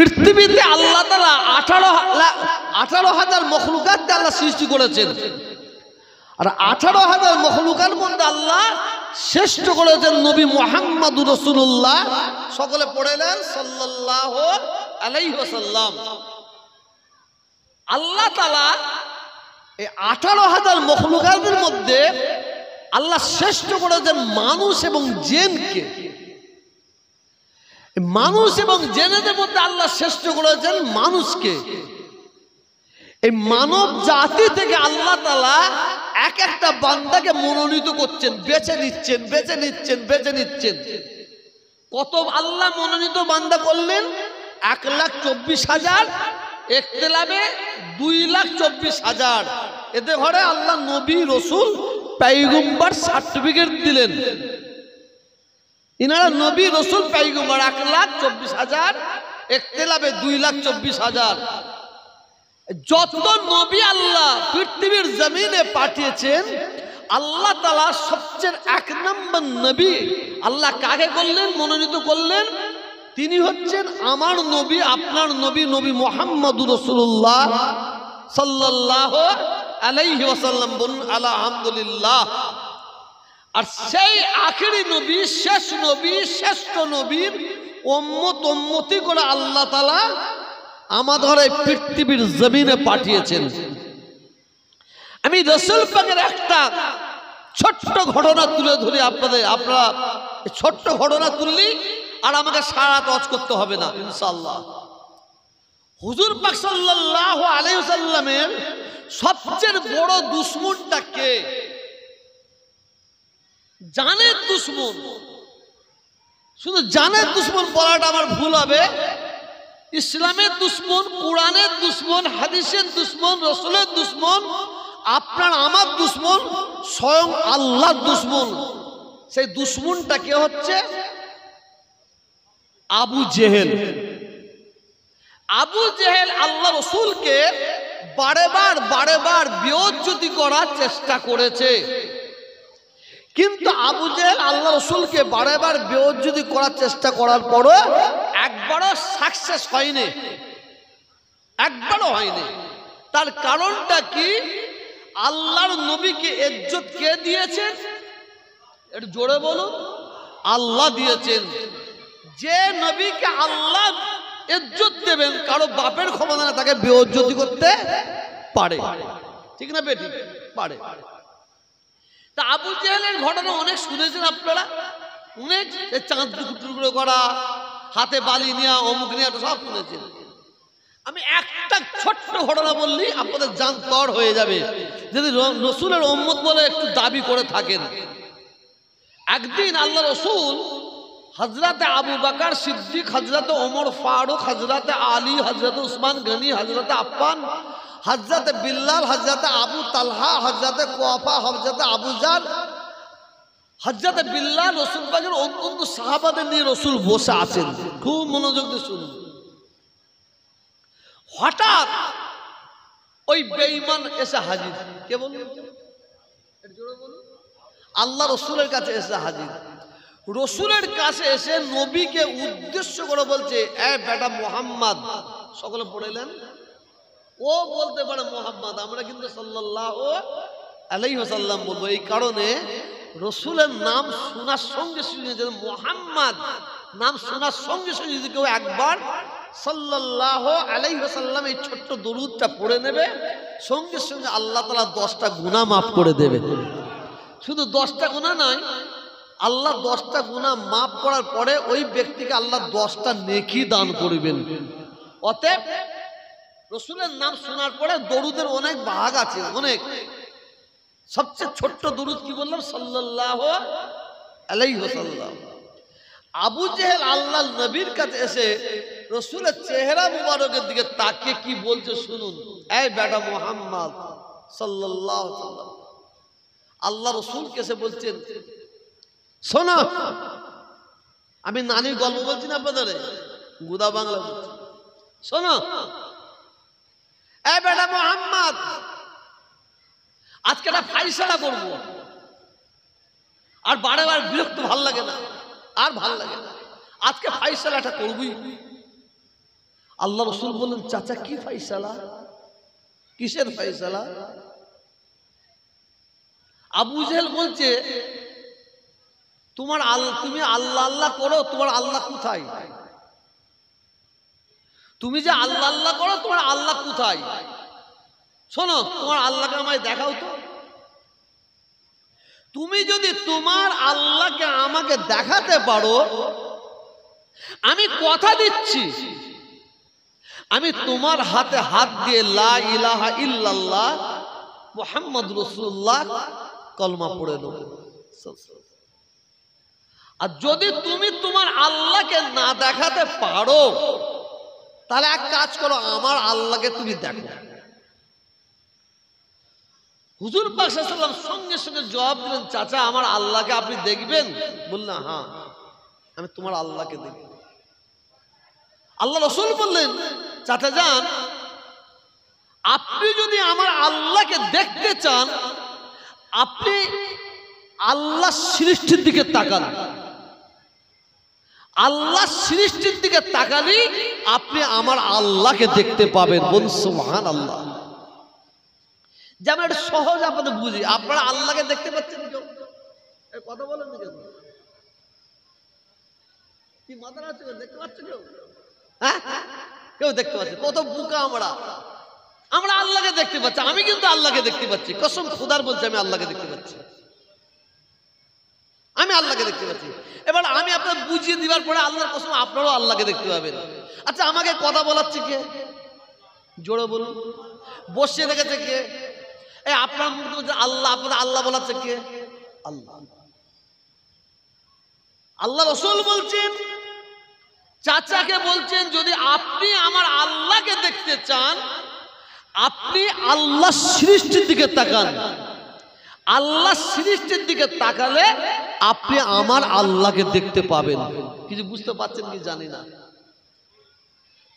পৃথিবীতে আল্লাহ তালা আঠারো আঠারো হাজার মখলুকার আল্লাহ সৃষ্টি করেছেন আর আঠারো হাজার মখলুকার মধ্যে আল্লাহ শ্রেষ্ঠ করেছেন নবী মোহাম্মদুর রসুল্লাহ সকলে পড়েলেন নেন সাল্লাহ আলাইসাল্লাম আল্লাহ তালা এই আঠারো হাজার মখলুকারদের মধ্যে আল্লাহ শ্রেষ্ঠ করেছেন মানুষ এবং জেনকে মানুষ এবং জেনেদের মধ্যে আল্লাহ শ্রেষ্ঠ করেছেন মানুষকে এই মানব জাতি থেকে আল্লাহ তালা এক একটা বান্দাকে মনোনীত করছেন বেছে নিচ্ছেন বেছে নিচ্ছেন বেছে নিচ্ছেন কত আল্লাহ মনোনীত বান্দা করলেন এক লাখ চব্বিশ হাজার লাভে দুই লাখ চব্বিশ হাজার এতে ঘরে আল্লাহ নবী রসুল পাইগুম্বার সার্টিফিকেট দিলেন ইনারা নবী রসুল পাইগুমার এক লাখ চব্বিশ হাজার একতেলাবে দুই লাখ চব্বিশ হাজার যত নবী আল্লাহ পৃথিবীর জমিনে পাঠিয়েছেন আল্লাহ তালা সবচেয়ে এক নম্বর নবী আল্লাহ কাকে করলেন মনোনীত করলেন তিনি হচ্ছেন আমার নবী আপনার নবী নবী মোহাম্মদ রসুল্লাহ সাল্লাহ আলাইহি ওসাল্লাম বলুন আর সেই আখেরি নবী শেষ নবী শ্রেষ্ঠ নবীর অম্মত অম্মতি করে আল্লাহ তালা আমাদের এই পৃথিবীর জমিনে পাঠিয়েছেন আমি রসুল পাকের একটা ছোট্ট ঘটনা তুলে ধরে আপনাদের আপনারা ছোট্ট ঘটনা তুললি আর আমাকে সারা তজ করতে হবে না ইনশাল্লাহ হুজুর পাক সাল্লাহ আলহ সবচেয়ে বড় দুশ্মনটা কে জানের দুশ্মন শুধু জানের দুশ্মন বলাটা আমার ভুল হবে ইসলামের দুশ্মন কোরআনের দুশ্মন হাদিসের দুশ্মন রসুলের দুশ্মন আপনার আমার দুশ্মন স্বয়ং আল্লাহর দুশ্মন সেই দুশ্মনটা কে হচ্ছে আবু জেহেল আবু জেহেল আল্লাহ রসুলকে বারেবার বারেবার বিয়োজ্যতি করার চেষ্টা করেছে কিন্তু আবু জেল আল্লাহ রসুলকে বারে বেয়ত যদি করার চেষ্টা করার পরও একবারও সাকসেস হয়নি একবারও হয়নি তার কারণটা কি আল্লাহর নবীকে এজ্জত কে দিয়েছেন এর জোরে বলুন আল্লাহ দিয়েছেন যে নবীকে আল্লাহ এজ্জত দেবেন কারো বাপের ক্ষমতা না তাকে বেজ্জতি করতে পারে ঠিক না বেটি পারে তা আবু জেহেলের ঘটনা অনেক শুনেছেন আপনারা অনেক চাঁদ টুকরো করা হাতে বালি নেওয়া অমুক নেওয়া সব শুনেছেন আমি একটা ছোট্ট ঘটনা বললি আপনাদের যান তর হয়ে যাবে যদি রসুলের ওম্মত বলে একটু দাবি করে থাকেন একদিন আল্লাহ রসুল হজরাতে আবু বাকার সিদ্দিক হজরাতে ওমর ফারুক হজরাতে আলী হজরত উসমান গনি হজরত আপ্পান হজরতে বিল্লাল হজরতে আবু তালহা হজরতে কোয়াফা হজরতে আবু জান হজরতে বিল্লাল রসুল পাখির অত্যন্ত সাহাবাদের নিয়ে রসুল বসে আছেন খুব মনোযোগ দিয়ে শুনুন হঠাৎ ওই বেইমান এসে হাজির কে বলুন আল্লাহ রসুলের কাছে এসে হাজির রসুলের কাছে এসে নবীকে উদ্দেশ্য করে বলছে এ বেটা মোহাম্মদ সকলে পড়েলেন ও বলতে পারে মোহাম্মদ আমরা কিন্তু সাল্লাহ আলাইহসাল্লাম বলবো এই কারণে রসুলের নাম শোনার সঙ্গে শুনে যে মোহাম্মদ নাম শোনার সঙ্গে সঙ্গে যদি কেউ একবার সাল্লাহ আলাইহসাল্লাম এই ছোট্ট দরুদটা পড়ে নেবে সঙ্গে সঙ্গে আল্লাহ তালা দশটা গুণা মাফ করে দেবে শুধু দশটা গুণা নয় আল্লাহ দশটা গুণা মাফ করার পরে ওই ব্যক্তিকে আল্লাহ দশটা নেকি দান করবেন অতএব রসুলের নাম শোনার পরে দরুদের অনেক ভাগ আছে অনেক সবচেয়ে ছোট্ট দরুদ কি বললাম সাল্লাহ আলাই আবু জেহেল আল্লাহ নবীর কাছে এসে রসুলের চেহারা মুবারকের দিকে তাকে কি বলছে শুনুন এই বেটা মোহাম্মদ সাল্লাহ আল্লাহ রসুল কেসে বলছেন শোন আমি নানির গল্প বলছি না আপনাদের গুদা বাংলা বলছি শোনো এ বেটা মোহাম্মদ আজকে একটা ফাইসালা করব আর বারে বার বিরক্ত ভাল লাগে না আর ভাল লাগে না আজকে ফাইসালাটা করবই আল্লাহ রসুল বললেন চাচা কি ফাইসালা কিসের ফাইসালা আবু বলছে তোমার আল তুমি আল্লাহ আল্লাহ করো তোমার আল্লাহ কোথায় তুমি যে আল্লাহ আল্লাহ করো তোমার আল্লাহ কোথায় শোনো তোমার আল্লাহকে আমায় দেখাও তো তুমি যদি তোমার আল্লাহকে আমাকে দেখাতে পারো আমি কথা দিচ্ছি আমি তোমার হাতে হাত দিয়ে লা ইলাহা ইল্লাল্লাহ মোহাম্মদ রসুল্লাহ কলমা পড়ে দেব আর যদি তুমি তোমার আল্লাহকে না দেখাতে পারো তাহলে এক কাজ করো আমার আল্লাহকে তুমি দেখো হুজুর পাশাসাল্লাম সঙ্গে সঙ্গে জবাব দিলেন চাচা আমার আল্লাহকে আপনি দেখবেন বললেন হ্যাঁ আমি তোমার আল্লাহকে দেখব আল্লাহ রসুল বললেন চাচা যান আপনি যদি আমার আল্লাহকে দেখতে চান আপনি আল্লাহ সৃষ্টির দিকে তাকান আল্লাহ সৃষ্টির দিকে তাকালি আপনি আমার আল্লাহকে দেখতে পাবেন বল সুহান আল্লাহ যেমন একটা সহজ আপনাদের বুঝি আপনারা আল্লাহকে দেখতে পাচ্ছেন কেউ কথা বলেন কেউ কি দেখতে কেউ হ্যাঁ কেউ দেখতে কত বুকা আমরা আমরা দেখতে পাচ্ছি আমি কিন্তু আল্লাহকে দেখতে পাচ্ছি কসম খোদার বলছে আমি আল্লাহকে দেখতে পাচ্ছি আমি আল্লাহকে দেখতে পাচ্ছি এবার আমি আপনার বুঝিয়ে দেওয়ার পরে আল্লাহর কসম আপনারও আল্লাহকে দেখতে পাবেন আচ্ছা আমাকে কথা বলাচ্ছে কে জোরে বলুন বসে রেখেছে কে এই আপনার মুখ আল্লাহ আপনার আল্লাহ বলাচ্ছে কে আল্লাহ আল্লাহ রসুল বলছেন চাচাকে বলছেন যদি আপনি আমার আল্লাহকে দেখতে চান আপনি আল্লাহ সৃষ্টির দিকে তাকান আল্লাহ সৃষ্টির দিকে তাকালে আপনি আমার আল্লাহকে দেখতে পাবেন কিছু বুঝতে পারছেন কি জানি না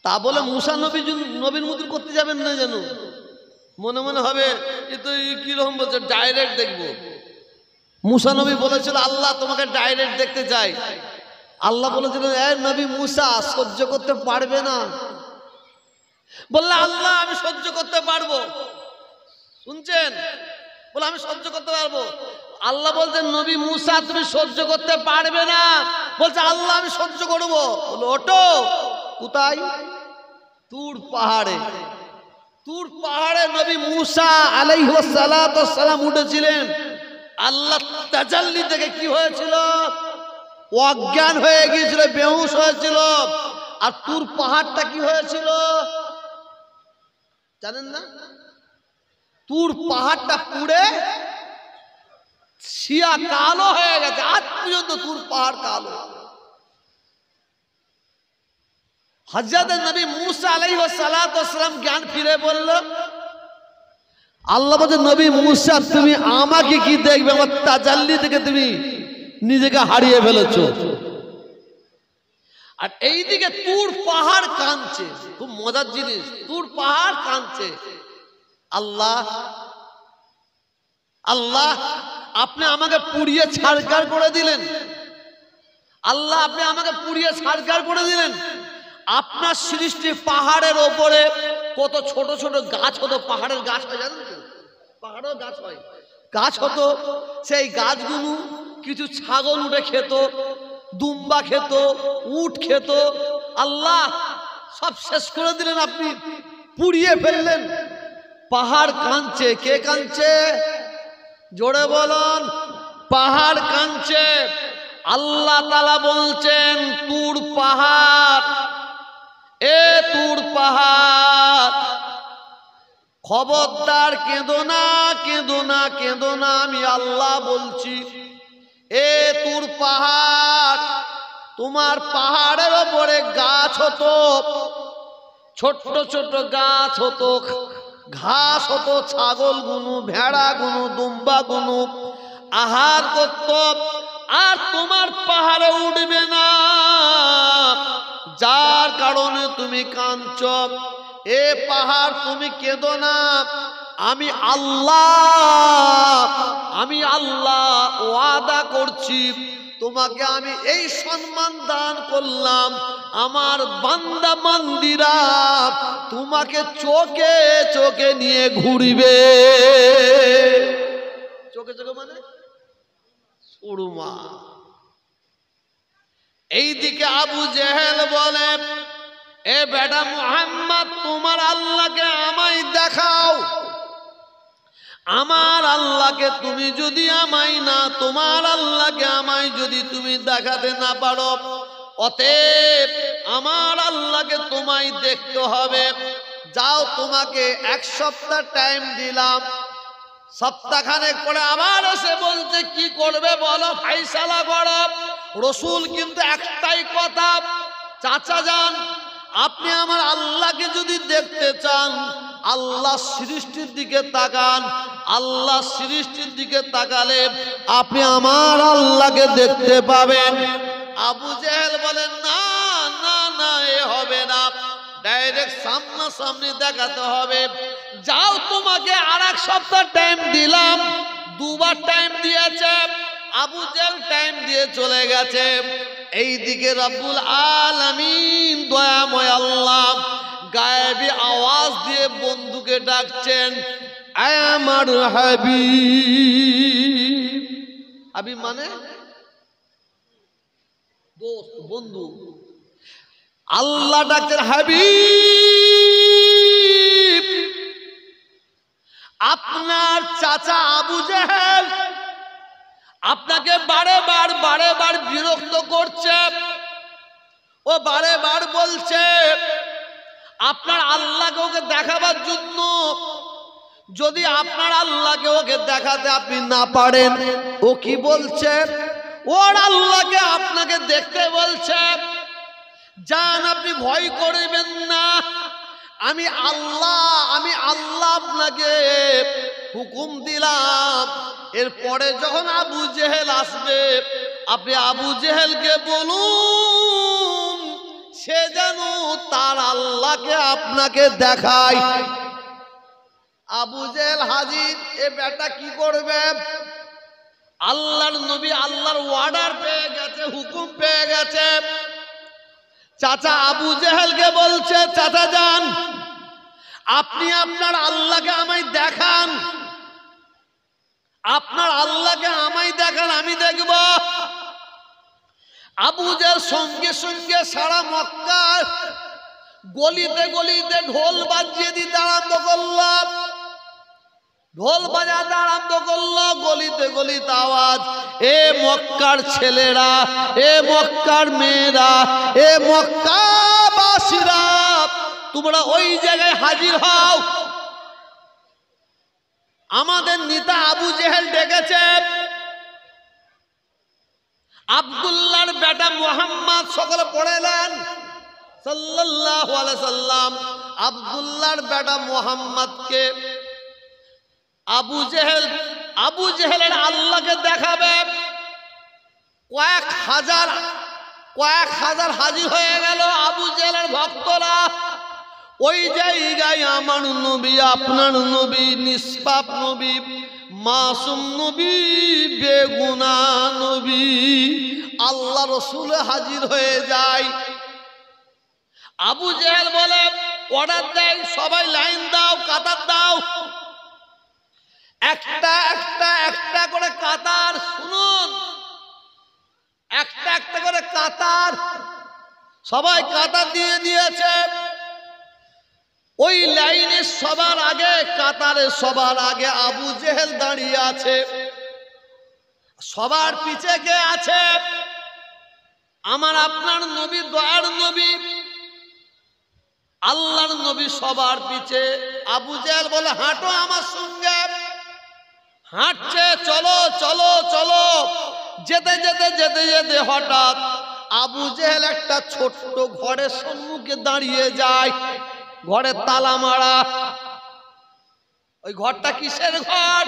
তা বলে মুসা নবী নবীর মতন করতে যাবেন না যেন মনে মনে হবে এ তো কিরকম বলছে ডাইরেক্ট দেখবো মুসা নবী বলেছিল আল্লাহ তোমাকে ডাইরেক্ট দেখতে চাই আল্লাহ বলেছিল এ নবী মুসা সহ্য করতে পারবে না বললে আল্লাহ আমি সহ্য করতে পারবো শুনছেন বলে আমি সহ্য করতে পারবো আল্লাহ বলছেন নবী মুসা তুমি সহ্য করতে পারবে না বলছে আল্লাহ আমি সহ্য করবো বলো ওটো কোথায় তুর পাহাড়ে তুর পাহাড়ে নবী মুসা সালাম উঠেছিলেন আল্লাহ তাজাল্লি থেকে কি হয়েছিল অজ্ঞান হয়ে গিয়েছিল বেহুশ হয়েছিল আর তুর পাহাড়টা কি হয়েছিল জানেন না তুর পাহাড়টা পুড়ে শিয়া কালো হয়ে গেছে আজ পর্যন্ত দূর পাহাড় কালো হজরতের নবী মুসা আলাই সালাতাম জ্ঞান ফিরে বলল আল্লাহ বলছে নবী মুসা তুমি আমাকে কি দেখবে আমার তাজাল্লি থেকে তুমি নিজেকে হারিয়ে ফেলেছ আর এইদিকে তুর পাহাড় কাঁদছে খুব মজার জিনিস তুর পাহাড় কাঁদছে আল্লাহ আল্লাহ আপনি আমাকে পুড়িয়ে ছাড়কার করে দিলেন আল্লাহ আপনি আমাকে পুড়িয়ে ছাড়কার করে দিলেন আপনার সৃষ্টি পাহাড়ের ওপরে কত ছোট ছোট গাছ হতো পাহাড়ের গাছ হয় জানেন পাহাড়েও গাছ হয় গাছ হতো সেই গাছগুলো কিছু ছাগল উঠে খেত দুম্বা খেত উট খেত আল্লাহ সব শেষ করে দিলেন আপনি পুড়িয়ে ফেললেন পাহাড় কাঁদছে কে কাঁদছে জোরে বলুন পাহাড় কাঁদছে আল্লাহ তালা বলছেন তুর পাহাড় এ তুর পাহাড় খবরদার কেঁদো না কেঁদো না কেঁদো না আমি আল্লাহ বলছি এ তুর পাহাড় তোমার পাহাড়ের ওপরে গাছ হতো ছোট্ট ছোট গাছ হতো ঘাস হতো ছাগল গুনু ভেড়া গুনু দুম্বা গুনু আহার করত আর তোমার পাহাড়ে উঠবে না যার কারণে তুমি কাঞ্চ এ পাহাড় তুমি কেঁদো না আমি আল্লাহ আমি আল্লাহ ওয়াদা করছি তোমাকে আমি এই সম্মান দান করলাম আমার বান্দা মন্দিরা তোমাকে চোখে চোখে নিয়ে ঘুরবে চোখে চোখে মানে সুরমা এইদিকে আবু জেহেল বলে এ বেটা মোহাম্মদ তোমার আল্লাহকে আমায় দেখাও আমার আল্লাহকে তুমি যদি আমায় না তোমার আল্লাহকে আমায় যদি তুমি দেখাতে না পারো অতএব আমার আল্লাহকে তোমায় দেখতে হবে যাও তোমাকে এক সপ্তাহ টাইম দিলাম সপ্তাহখানেক পরে আবার এসে বলছে কি করবে বলো ফাইসালা করো রসুল কিন্তু একটাই কথা চাচা যান আপনি আমার আল্লাহকে যদি দেখতে চান আল্লাহ সৃষ্টির দিকে তাকান আল্লাহ সৃষ্টির দিকে তাকালে আপনি আমার আল্লাহকে দেখতে পাবেন আবু জেহেল বলেন না না না এ হবে না ডাইরেক্ট সামনাসামনি দেখাতে হবে যাও তোমাকে আর এক সপ্তাহ টাইম দিলাম দুবার টাইম দিয়েছে আবু জেল টাইম দিয়ে চলে গেছে এইদিকে রব্বুল আলামিন দয়াময় আল্লাহ গায়েবি আওয়াজ দিয়ে বন্ধুকে ডাকছেন আমার হাবি হাবি মানে দোস্ত বন্ধু আল্লাহ ডাকছেন হাবি আপনার চাচা আবু জাহেল আপনাকে বারে বার বারে বার বিরক্ত করছে ও বারে বার বলছে আপনার আল্লাহকে ওকে দেখাবার জন্য যদি আপনার আল্লাহকে ওকে দেখাতে আপনি না পারেন ও কি বলছে ওর আল্লাহকে আপনাকে দেখতে বলছে যান আপনি ভয় করবেন না আমি আল্লাহ আমি আল্লাহ আপনাকে হুকুম দিলাম এরপরে যখন আবু জেহেল আসবে আপনি আবু জেহেলকে বলুন সে যেন তার আল্লাহকে আপনাকে দেখায় আবু জেল হাজির এ বেটা কি করবে আল্লাহর নবী আল্লাহর ওয়ার্ডার পেয়ে গেছে হুকুম পেয়ে গেছে চাচা আবু জেহেলকে বলছে চাচা যান আপনি আপনার আল্লাহকে আমায় দেখান আপনার আল্লাহকে আমায় দেখান আমি দেখব আবুজার সঙ্গে সঙ্গে সারা মক্কার গলিতে গলিতে ঢোল বাজিয়ে দিতে আরম্ভ করলাম ঢোল বাজাতে আরম্ভ করলো গলিতে গলিতে আওয়াজ এ মক্কার ছেলেরা এ মক্কার মেয়েরা এ মক্কাবাসীরা তোমরা ওই জায়গায় হাজির হও আমাদের নেতা আবু জেহেল ডেকেছে আবদুল্লাহর বেটা মোহাম্মদ সকলে পড়েলেন সাল্লাহ সাল্লাম আবদুল্লাহর বেটা মোহাম্মদকে আবু জেহেল আবু জেহেলের আল্লাহকে দেখাবে কয়েক হাজার কয়েক হাজার হাজির হয়ে গেল আবু জেহেলের ভক্তরা ওই জায়গায় আমার নবী আপনার নবী নিষ্পাপ নবী মাসুম নবী বেগুনা নবী আল্লাহ রসুলে হাজির হয়ে যায় আবু জেহেল বলে অর্ডার দেয় সবাই লাইন দাও কাতার দাও একটা একটা একটা করে কাতার শুনুন একটা একটা করে কাতার সবাই কাতার দিয়ে দিয়েছে ওই লাইনে সবার আগে কাতারে সবার আগে আবু জেহেল দাঁড়িয়ে আছে সবার পিছে কে আছে আমার আপনার নবী দয়ার নবী আল্লাহর নবী সবার পিছে আবু জেহেল বলে হাঁটো আমার সঙ্গে হাঁটছে চলো চলো চলো যেতে যেতে যেতে যেতে হঠাৎ আবু জেহেল একটা ছোট্ট ঘরের সম্মুখে দাঁড়িয়ে যায় ঘরের তালা মারা ওই ঘরটা কিসের ঘর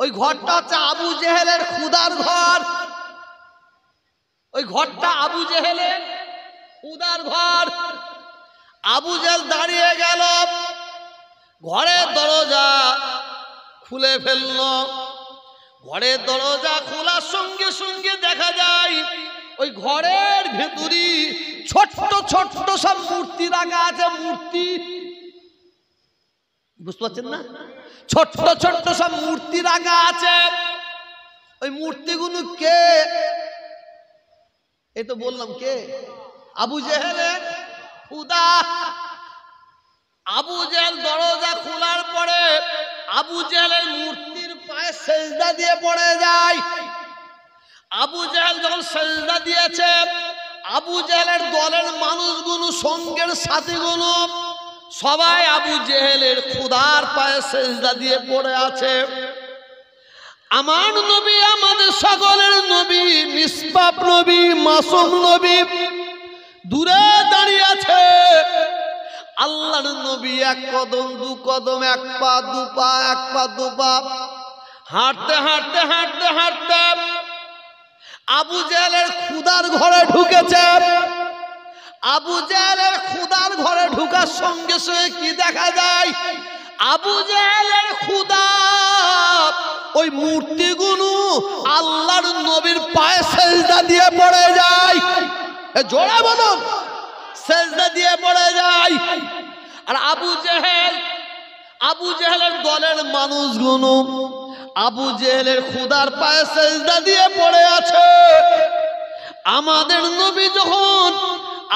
ওই ঘরটা হচ্ছে আবু জেহেলের খুদার ঘর ওই ঘরটা আবু জেহেলের খুদার ঘর আবু জেল দাঁড়িয়ে গেল ঘরের দরজা খুলে ফেলল ঘরের দরজা খোলার সঙ্গে সঙ্গে দেখা যায় ওই ঘরের ভেতরি ছোট্ট ছোট্ট সব মূর্তি রাখা আছে মূর্তি বুঝতে পারছেন না ছোট্ট ছোট্ট সব মূর্তি রাখা আছে ওই মূর্তিগুলো কে এই তো বললাম কে আবু জেহেলের খুদা আবু জেল দরজা খোলার পরে আবু জেলের মূর্তির পায়ে সেজদা দিয়ে পড়ে যায় আবু জেল যখন সেজদা দিয়েছে আবু জেহেলের দলের মানুষগুলো সঙ্গের সাথীগুলো সবাই আবু জেহেলের খুদার পায়ে সেজদা দিয়ে পড়ে আছে আমার নবী আমাদের সকলের নবী নিষ্পাপ নবী মাসুম নবী দূরে দাঁড়িয়ে আছে আল্লাহর নবী এক কদম দু কদম এক পা দু পা এক পা দু পা হাঁটতে হাঁটতে হাঁটতে হাঁটতে আবু জেলের খুদার ঘরে ঢুকেছে আবু জেলের খুদার ঘরে ঢুকার সঙ্গে সঙ্গে কি দেখা যায় আবু জেলের খুদা ওই মূর্তিগুলো আল্লাহর নবীর পায়ে সেজদা দিয়ে পড়ে যায় জোড়া বলুন সেজদা দিয়ে পড়ে যায় আর আবু জেহেল আবু জেহেলের দলের মানুষগুলো আবু জেহেলের খুদার পায়ে সেজদা দিয়ে পড়ে আছে আমাদের নবী যখন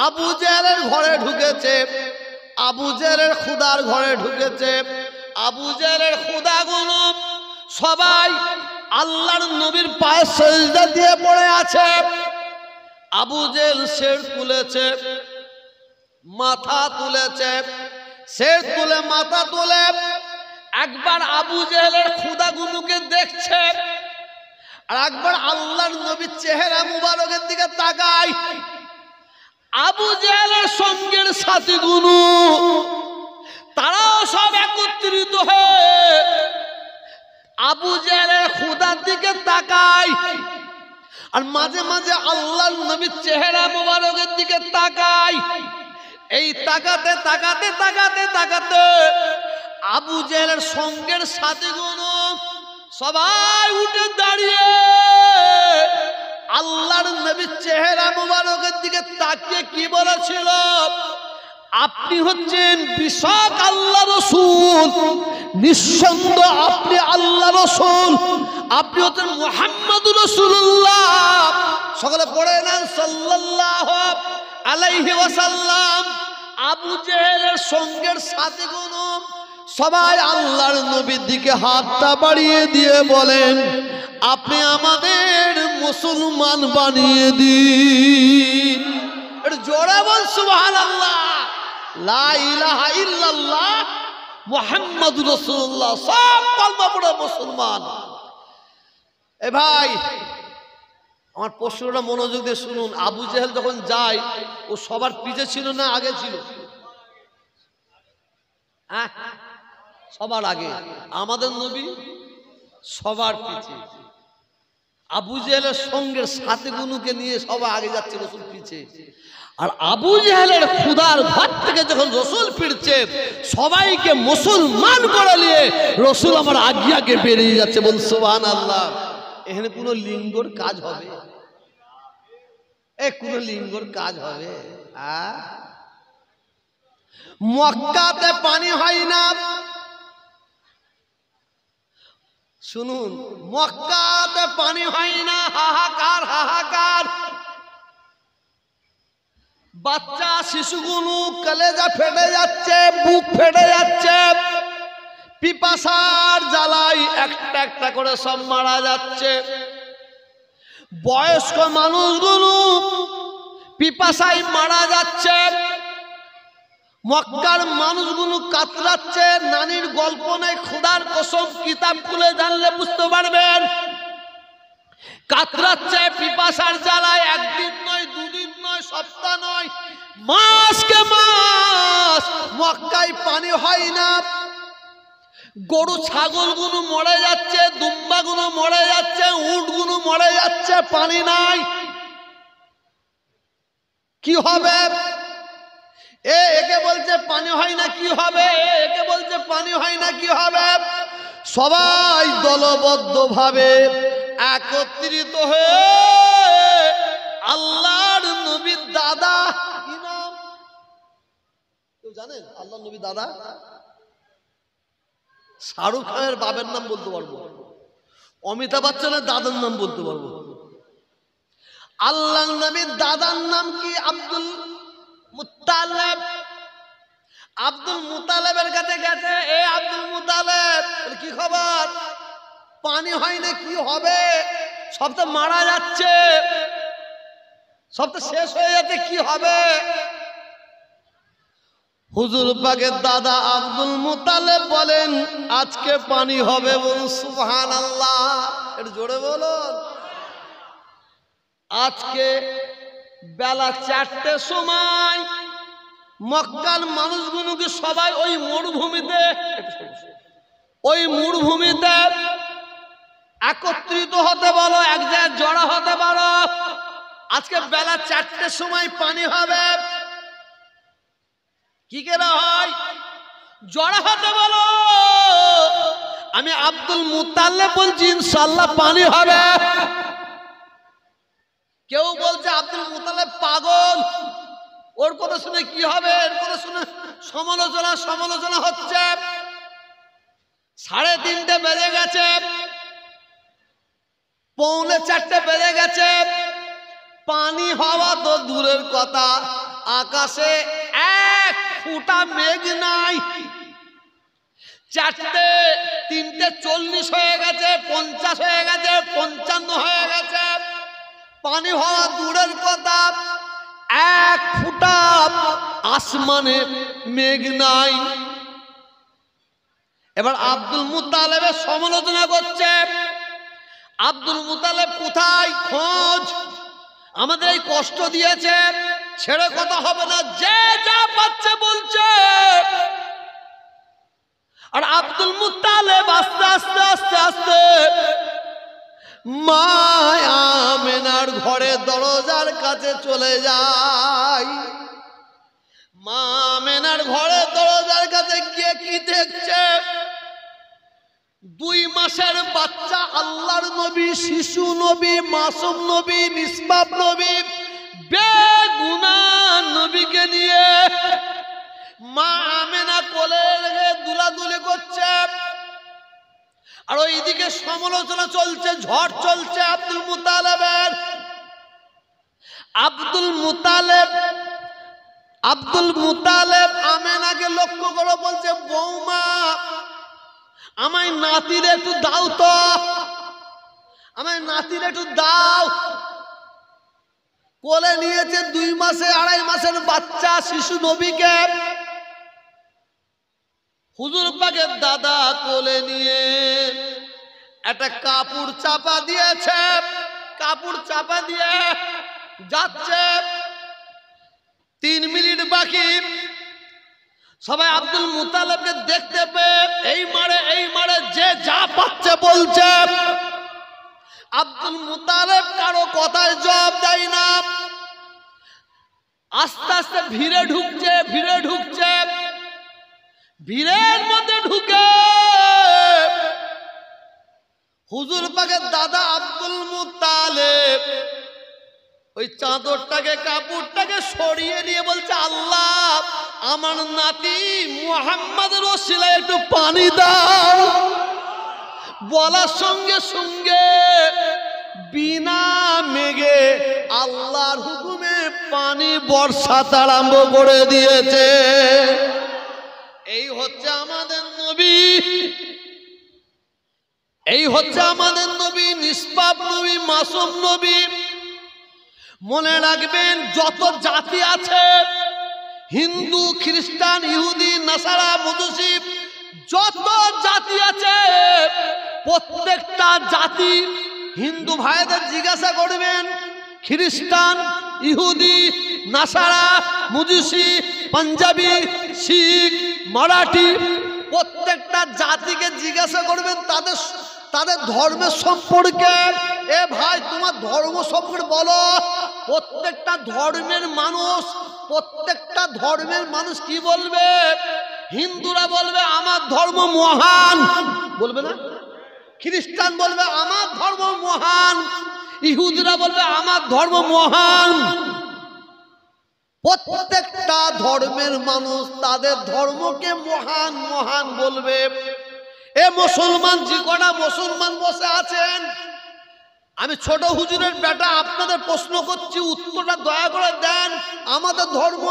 আবু জেহেলের ঘরে ঢুকেছে আবু জেহেলের খুদার ঘরে ঢুকেছে আবু জেহেলের গুলো সবাই আল্লাহর নবীর পায়ে সেজদা দিয়ে পড়ে আছে আবু জেল শের তুলেছে মাথা তুলেছে শের তুলে মাথা তুলে একবার আবু জেহেলের খুদা গুলোকে দেখছে আর একবার আল্লাহর নবীর চেহারা মুবারকের দিকে তাকাই আবু জেহেলের সঙ্গের সাথী গুনু তারাও সব একত্রিত হয়ে আবু জেহেলের খুদার দিকে তাকাই আর মাঝে মাঝে আল্লাহর নবীর চেহারা মুবারকের দিকে তাকাই এই তাকাতে তাকাতে তাকাতে তাকাতে আবু জেলের সঙ্গের সাথে কোনো সবাই উঠে দাঁড়িয়ে আল্লাহর নবীর চেহারা মুবারকের দিকে তাকিয়ে কি বলেছিল আপনি হচ্ছেন বিশাক আল্লাহ রসুল নিঃসন্দ আপনি আল্লাহ রসুল আপনি হচ্ছেন মোহাম্মদ রসুল্লাহ সকলে পড়ে না সাল্লাহ আলাইহি ওয়াসাল্লাম আবু জেহেলের সঙ্গের সাথে গুনম সবাই আল্লাহর নবীর দিকে হাতটা বাড়িয়ে দিয়ে বলেন আপনি আমাদের মুসলমান বানিয়ে দিন জোরে বল সুবাহান আল্লাহ ইল্লাল্লাহ মোহাম্মদ রসুল্লাহ সব কলমা পড়ে মুসলমান এ ভাই আমার প্রশ্নটা মনোযোগ দিয়ে শুনুন আবু জেহেল যখন যায় ও সবার পিছে ছিল না আগে ছিল হ্যাঁ সবার আগে আমাদের নবী সবার পিছিয়ে আবু জেহেলের সঙ্গে সাথে গুনুকে নিয়ে সবার আগে যাচ্ছে রসুল পিছিয়ে আর আবু জেহেলের খুদার ঘর থেকে যখন রসুল ফিরছে সবাইকে মুসলমান করে নিয়ে রসুল আমার আগে বেরিয়ে যাচ্ছে বল সোহান আল্লাহ এখানে কোনো লিঙ্গর কাজ হবে এ কোনো লিঙ্গর কাজ হবে মক্কাতে পানি হয় না শুনুন মক্কাতে পানি হয় না হাহাকার হাহাকার বাচ্চা শিশুগুলো কলেজা ফেটে যাচ্ছে বুক ফেটে যাচ্ছে পিপাসার জ্বালাই একটা একটা করে সব মারা যাচ্ছে বয়স্ক মানুষগুলো পিপাসায় মারা যাচ্ছে মক্কার মানুষগুলো কাতরাচ্ছে নানির গল্প নেই খোদার কসম কিতাব খুলে জানলে বুঝতে পারবেন কাতরাচ্ছে পিপাসার জ্বালায় একদিন নয় দুদিন নয় সপ্তাহ নয় মাসকে মাস মক্কায় পানি হয় না গরু ছাগলগুলো মরে যাচ্ছে দুম্বাগুলো মরে যাচ্ছে উটগুলো মরে যাচ্ছে পানি নাই কি হবে এ একে বলছে পানি হয় না কি হবে একে বলছে পানি হয় না কি হবে সবাই দলবদ্ধভাবে একত্রিত হয়ে আল্লাহর নবীর দাদা কেউ জানেন আল্লাহ নবী দাদা শাহরুখ খানের বাবের নাম বলতে পারবো অমিতাভ বচ্চনের দাদার নাম বলতে পারবো আল্লাহ নবীর দাদার নাম কি আব্দুল মুতালেব আব্দুল মুতালেবের কাছে গেছে এ আব্দুল মুতালেব কি খবর পানি হয় না কি হবে সব তো মারা যাচ্ছে সব তো শেষ হয়ে যাচ্ছে কি হবে হুজুর পাকের দাদা আব্দুল মুতালেব বলেন আজকে পানি হবে বলুন সুহান আল্লাহ এটা জোরে বলুন আজকে বেলা চারটে সময় মক্কার মানুষগুলোকে সবাই ওই মরুভূমিতে ওই মরুভূমিতে একত্রিত হতে বলো এক জায়গায় জড়া হতে পারো আজকে বেলা চারটের সময় পানি হবে কি না হয় জড়া হতে বলো আমি আব্দুল মুতাল্লে বলছি ইনশাল্লাহ পানি হবে কেউ বলছে আব্দুল মোতালেব পাগল ওর কথা শুনে কি হবে এর কথা শুনে সমালোচনা সমালোচনা হচ্ছে সাড়ে তিনটে বেড়ে গেছে পৌনে চারটে বেড়ে গেছে পানি হওয়া তো দূরের কথা আকাশে এক ফুটা মেঘ নাই চারটে তিনটে চল্লিশ হয়ে গেছে পঞ্চাশ হয়ে গেছে পঞ্চান্ন হয়ে গেছে পানি হওয়া দূরের কথা এক ফুটা আসমানে মেঘ নাই এবার আব্দুল মুতালেবের সমালোচনা করছে আব্দুল মুতালেব কোথায় খোঁজ আমাদের এই কষ্ট দিয়েছে ছেড়ে কথা হবে না যে যা পাচ্ছে বলছে আর আব্দুল মুতালেব আস্তে আস্তে আস্তে আস্তে মায়ামেনার আমেনার ঘরে দরজার কাছে চলে যায় মা মেনার ঘরে দরজার কাছে গিয়ে কি দেখছে দুই মাসের বাচ্চা আল্লাহর নবী শিশু নবী মাসুম নবী নিষ্পাপ নবী বেগুনানবীকে নবীকে নিয়ে মা আমেনা কোলে রেখে দুলাদুলি করছে আর ওইদিকে সমালোচনা চলছে ঝড় চলছে আব্দুল মুতালেবের আব্দুল মুতালেব আব্দুল মুতালেব আমেনাকে লক্ষ্য করে বলছে বৌমা আমায় নাতির একটু দাও তো আমায় নাতির একটু দাও কোলে নিয়েছে দুই মাসে আড়াই মাসের বাচ্চা শিশু নবীকে হুজুর পাগের দাদা কোলে নিয়ে একটা কাপড় চাপা দিয়েছে কাপড় চাপা দিয়ে যাচ্ছে তিন মিনিট বাকি সবাই আব্দুল মুতালেবকে দেখতে পেয়ে এই মারে এই মারে যে যা পাচ্ছে বলছে আব্দুল মুতালেব কারো কথায় জবাব দেয় না আস্তে আস্তে ভিড়ে ঢুকছে ভিড়ে ঢুকছে ভিড়ের মধ্যে ঢুকে হুজুর পাকের দাদা আব্দুল মুতালেব ওই চাদরটাকে কাপড়টাকে সরিয়ে নিয়ে বলছে আল্লাহ আমার নাতি মোহাম্মদের ওসিলায় একটু পানি দাও বলার সঙ্গে সঙ্গে বিনা মেঘে আল্লাহর হুকুমে পানি বর্ষা আরম্ভ করে দিয়েছে এই হচ্ছে আমাদের নবী এই হচ্ছে আমাদের নবী নিষ্পাপ নবী মাসুম নবী মনে রাখবেন যত জাতি আছে হিন্দু খ্রিস্টান ইহুদি নাসারা মধুসি যত জাতি আছে প্রত্যেকটা জাতি হিন্দু ভাইদের জিজ্ঞাসা করবেন খ্রিস্টান ইহুদি নাসারা মুজুসি পাঞ্জাবি শিখ মারাঠি প্রত্যেকটা জাতিকে জিজ্ঞাসা করবেন তাদের তাদের ধর্মের সম্পর্কে এ ভাই তোমার ধর্ম সম্পর্কে বলো প্রত্যেকটা ধর্মের মানুষ প্রত্যেকটা ধর্মের মানুষ কি বলবে হিন্দুরা বলবে আমার ধর্ম মহান বলবে না খ্রিস্টান বলবে আমার ধর্ম মহান ইহুদরা বলবে আমার ধর্ম মহান প্রত্যেকটা ধর্মের মানুষ তাদের ধর্মকে মহান মহান বলবে এ মুসলমান যে কটা মুসলমান বসে আছেন আমি ছোট হুজুরের বেটা আপনাদের প্রশ্ন করছি উত্তরটা দয়া করে দেন আমাদের ধর্ম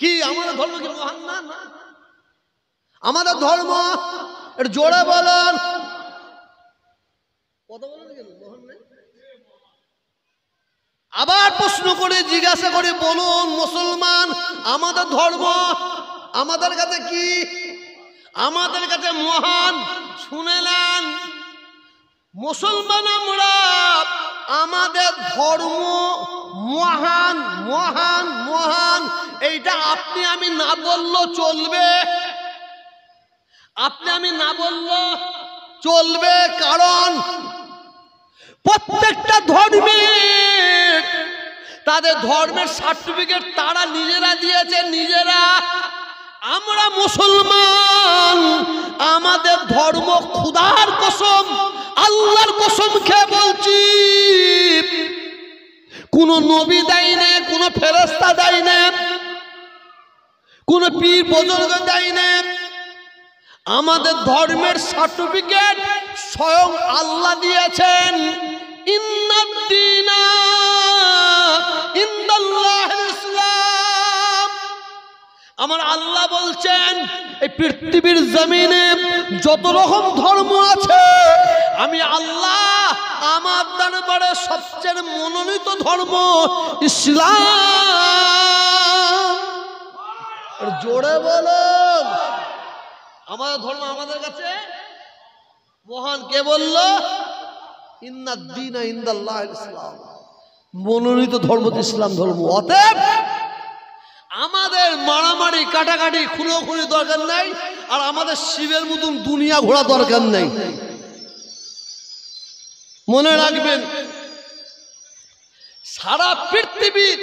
কি আমাদের ধর্ম কি মহান না আমাদের ধর্ম জোরে বলেন কত বলেন আবার প্রশ্ন করে জিজ্ঞাসা করে বলুন মুসলমান আমাদের ধর্ম আমাদের কাছে কি আমাদের কাছে মহান শুনে নেন মুসলমান আমরা আমাদের ধর্ম মহান মহান মহান এইটা আপনি আমি না বললো চলবে আপনি আমি না বললো চলবে কারণ প্রত্যেকটা ধর্মের তাদের ধর্মের সার্টিফিকেট তারা নিজেরা দিয়েছে নিজেরা আমরা মুসলমান আমাদের ধর্ম খুদার কসম আল্লাহর কসম খেয়ে বলছি কোন নবী দেয় না কোন ফেরস্তা দেয় না কোন পীর বজর্গ দেয় না আমাদের ধর্মের সার্টিফিকেট স্বয়ং আল্লাহ দিয়েছেন আমার আল্লাহ বলছেন এই পৃথিবীর জমিনে যত রকম ধর্ম আছে আমি আল্লাহ আমার দরবারে সবচেয়ে মনোনীত ধর্ম ইসলাম জোরে বলুন আমাদের ধর্ম আমাদের কাছে মহান কে বললো ইসলাম মনোনীত ধর্ম ইসলাম ধর্ম অতএব আমাদের মারামারি কাটাকাটি খুনো খুনি দরকার নাই আর আমাদের শিবের মতন দুনিয়া ঘোরা দরকার নাই মনে রাখবেন সারা পৃথিবীর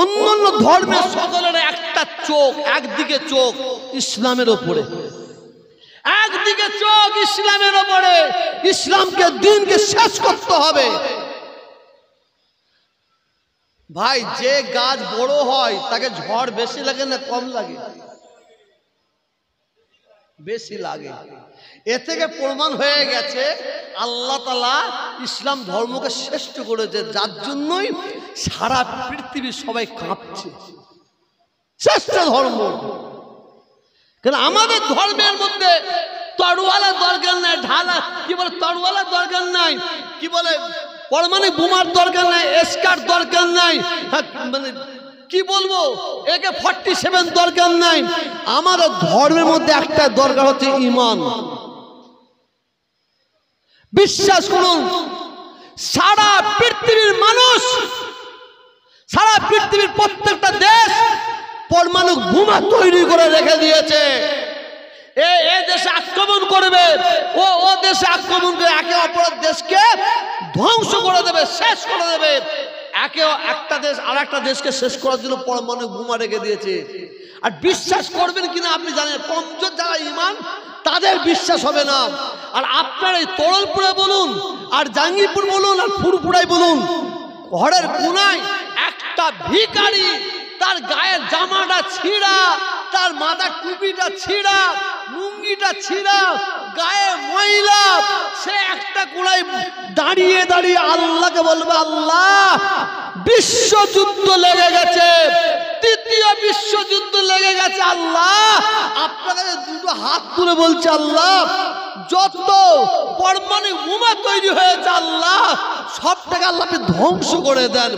অন্যান্য ধর্মের সকলের একটা চোখ একদিকে চোখ ইসলামের ওপরে একদিকে চোখ ইসলামের ওপরে ইসলামকে দিনকে শেষ করতে হবে ভাই যে গাছ বড় হয় তাকে ঝড় বেশি লাগে না কম লাগে বেশি লাগে এ থেকে প্রমাণ হয়ে গেছে আল্লাহ তালা ইসলাম ধর্মকে শ্রেষ্ঠ করেছে যার জন্যই সারা পৃথিবী সবাই কাঁপছে শ্রেষ্ঠ ধর্ম কেন আমাদের ধর্মের মধ্যে তরওয়ালা দরকার নাই ঢালা কি বলে তরওয়ালা দরকার নাই কি বলে পরমাণিক বোমার দরকার নাই এসকার দরকার নাই হ্যাঁ, মানে কি বলবো একে ফর্টি সেভেন দরকার নাই আমাদের ধর্মের মধ্যে একটা দরকার হচ্ছে ইমান বিশ্বাস করুন সারা পৃথিবীর মানুষ সারা পৃথিবীর প্রত্যেকটা দেশ পরমাণু বোমা তৈরি করে রেখে দিয়েছে এ এ দেশে আক্রমণ করবে ও ও দেশে আক্রমণ করে একে অপরের দেশকে ধ্বংস করে দেবে শেষ করে দেবে একে একটা দেশ আর একটা দেশকে শেষ করার জন্য পরমাণু বোমা রেখে দিয়েছে আর বিশ্বাস করবেন কিনা আপনি জানেন কমজোর যারা ইমান তাদের বিশ্বাস হবে না আর আপনার এই তরলপুরে বলুন আর জাঙ্গিপুর বলুন আর ফুরপুরাই বলুন ঘরের কোনায় একটা ভিকারি তার গায়ের জামাটা ছিঁড়া তার মাথার টুপিটা ছিঁড়া লুঙ্গিটা ছিঁড়া গায়ে ময়লা সে একটা কোলায় দাঁড়িয়ে দাঁড়িয়ে আল্লাহকে বলবে আল্লাহ বিশ্বযুদ্ধ লেগে গেছে তৃতীয় বিশ্বযুদ্ধ লেগে গেছে আল্লাহ আপনাদের দুটো হাত তুলে বলছে আল্লাহ যত পরমাণু উমা তৈরি হয়েছে আল্লাহ সব আল্লাহ আপনি ধ্বংস করে দেন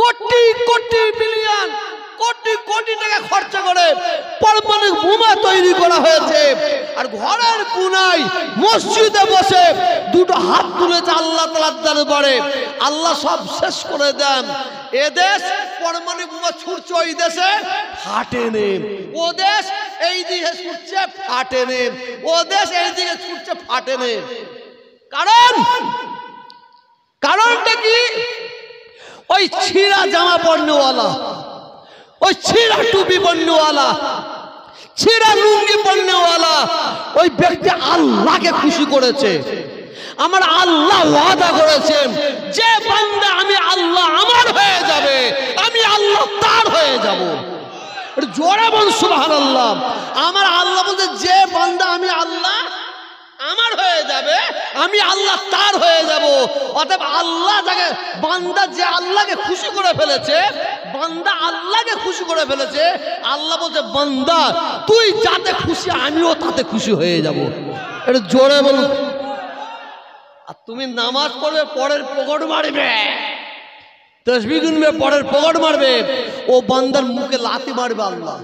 কোটি কোটি বিলিয়ন কোটি কোটি টাকা খরচা করে পারমাণবিক বোমা তৈরি করা হয়েছে আর ঘরের কোনায় মসজিদে বসে দুটো হাত তুলেছে আল্লাহ তালার করে আল্লাহ সব শেষ করে দেন এদেশ পরমাণু বোমা ছুটছে ওই দেশে ফাটে নে ও দেশ এই দিকে ছুটছে ফাটে নে ও দেশ এই দিকে ছুটছে ফাটে নে কারণ কারণটা কি ওই ছিঁড়া জামা পণ্যওয়ালা ওই ছিঁড়া টুপি পণ্যওয়ালা ছিঁড়া লুঙ্গি পণ্যওয়ালা ওই ব্যক্তি আল্লাহকে খুশি করেছে আমার আল্লাহ ওয়াদা করেছেন যে বান্দা আমি আল্লাহ আমার হয়ে যাবে আমি আল্লাহ তার হয়ে যাব জোরে বল সুবহানাল্লাহ আমার আল্লাহ বলতে যে বান্দা আমি আল্লাহ আমার হয়ে যাবে আমি আল্লাহ তার হয়ে যাব অতএব আল্লাহ যাকে বান্দা যে আল্লাহকে খুশি করে ফেলেছে বান্দা আল্লাহকে খুশি করে ফেলেছে আল্লাহ বলছে বান্দা তুই যাতে খুশি আমিও তাতে খুশি হয়ে যাব এটা জোরে বল আর তুমি নামাজ পড়বে পরের পকট মারবে তসবি গুনবে পরের পকট মারবে ও বান্দার মুখে লাথি মারবে আল্লাহ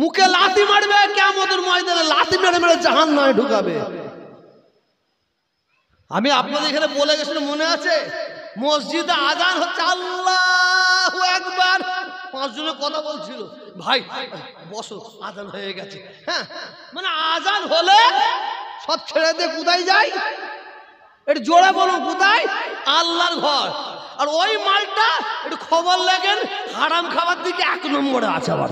মুখে লাথি মারবে কেমন ময়দানে লাথি মেরে মেরে জাহান নয় ঢুকাবে আমি আপনাদের এখানে বলে গেছিলাম মনে আছে মসজিদে আজান হচ্ছে আল্লাহ একবার পাঁচজনের কথা বলছিল ভাই বসো আজান হয়ে গেছে হ্যাঁ মানে আজান হলে সব ছেড়ে দিয়ে কোথায় যাই একটু জোরে বলো কোথায় আল্লাহর ঘর আর ওই মালটা একটু খবর লাগেন হারাম খাবার দিকে এক নম্বরে আছে আবার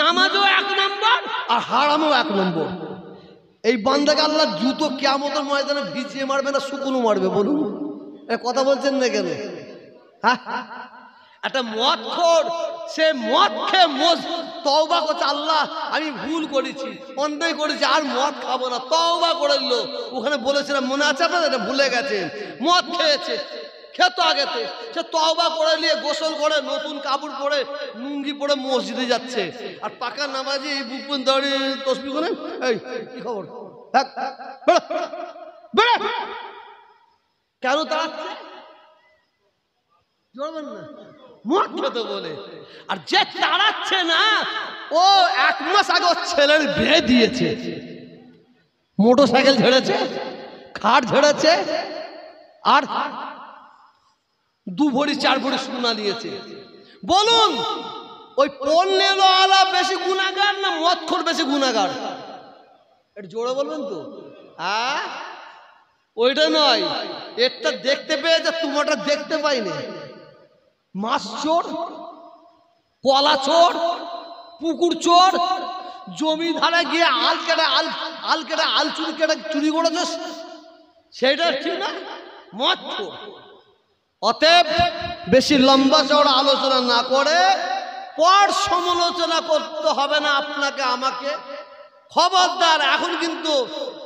নামাজও এক নম্বর আর হারামও এক নম্বর এই বান্দাকে আল্লাহ জুতো কেমন ময়দানে ভিজিয়ে মারবে না শুকনো মারবে বলুন কথা বলছেন না কেন হ্যাঁ? একটা মদ খোর সে মদ খেয়ে মোজ তওবা করছে আল্লাহ আমি ভুল করেছি অন্যায় করেছি আর মদ খাবো না তওবা করে নিল ওখানে বলেছিলাম মনে আছে আপনাদের এটা ভুলে গেছে মদ খেয়েছে খেত আগেতে সে তওবা করে নিয়ে গোসল করে নতুন কাপড় পরে লুঙ্গি পরে মসজিদে যাচ্ছে আর পাকা নামাজি এই বুকুন দাঁড়িয়ে তসবি করে এই কি খবর কেন দাঁড়াচ্ছে জড়বেন না বলে আর যে তাড়াচ্ছে না ও এক মাস আগে ওর ছেলের বিয়ে দিয়েছে মোটর সাইকেল ঝেড়েছে খাট ঝেড়েছে আর দু ভরি চার ভরি সোনা দিয়েছে বলুন ওই পণ্যের আলা বেশি গুণাগার না মৎখর বেশি গুণাগার এটা জোরে বলবেন তো আ হ্যাঁ? ওইটা নয় এটা দেখতে পেয়েছে তোমারটা দেখতে পাইনি মাছ চোর কলা চোর পুকুর চোর জমি ধারে গিয়ে আল কেটে আল আল কেটে আল চুরি কেটে চুরি করেছে সেটা ঠিক না মৎখর অতএব বেশি লম্বা চড়া আলোচনা না করে পর সমালোচনা করতে হবে না আপনাকে আমাকে খবরদার এখন কিন্তু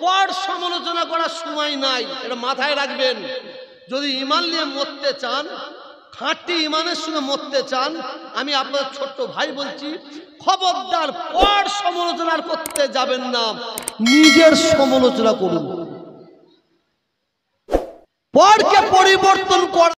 পর সমালোচনা করার সময় নাই এটা মাথায় রাখবেন যদি ইমান নিয়ে মরতে চান খাঁটি ইমানের সঙ্গে মরতে চান আমি আপনার ছোট্ট ভাই বলছি খবরদার পর সমালোচনা করতে যাবেন না নিজের সমালোচনা করুন পরকে পরিবর্তন করা